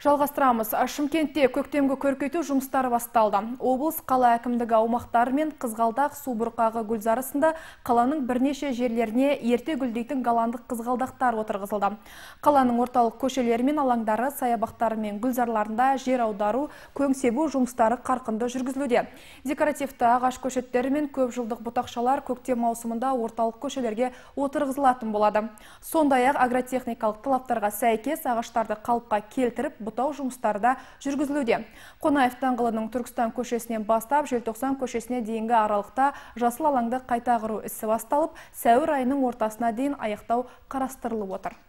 Жалғастырамыз. Шымкентте көктемгі көркейту жұмыстары басталды. Облыс қала әкімдігі аумақтары мен қызғалдақ су бұрқағы гүлзарысында қаланың бірнеше жерлеріне ерте гүлдейтін голландық қызғалдақтар отырғызылды. Қаланың орталық көшелері мен алаңдары, саябақтары мен гүлзарларында жер аудару, көңсебу жұмыстары қарқынды жүргізілуде. Декоративті ағаш көшеттері мен көп жылдық бұтақшалар көктем маусымында орталық көшелерге отырғызылатын болады. Сондай ақ агротехникалық талаптарға сәйкес ағаштарды қалыпқа келтіріп, бұтау жұмыстарда жүргізілуде. Қонаев даңғылының Түркістан көшесінен бастап, Желтоқсан көшесіне дейінгі аралықта жасыл алаңды қайта құру ісі басталып, сәуір айының ортасына дейін аяқтау қарастырылып отыр.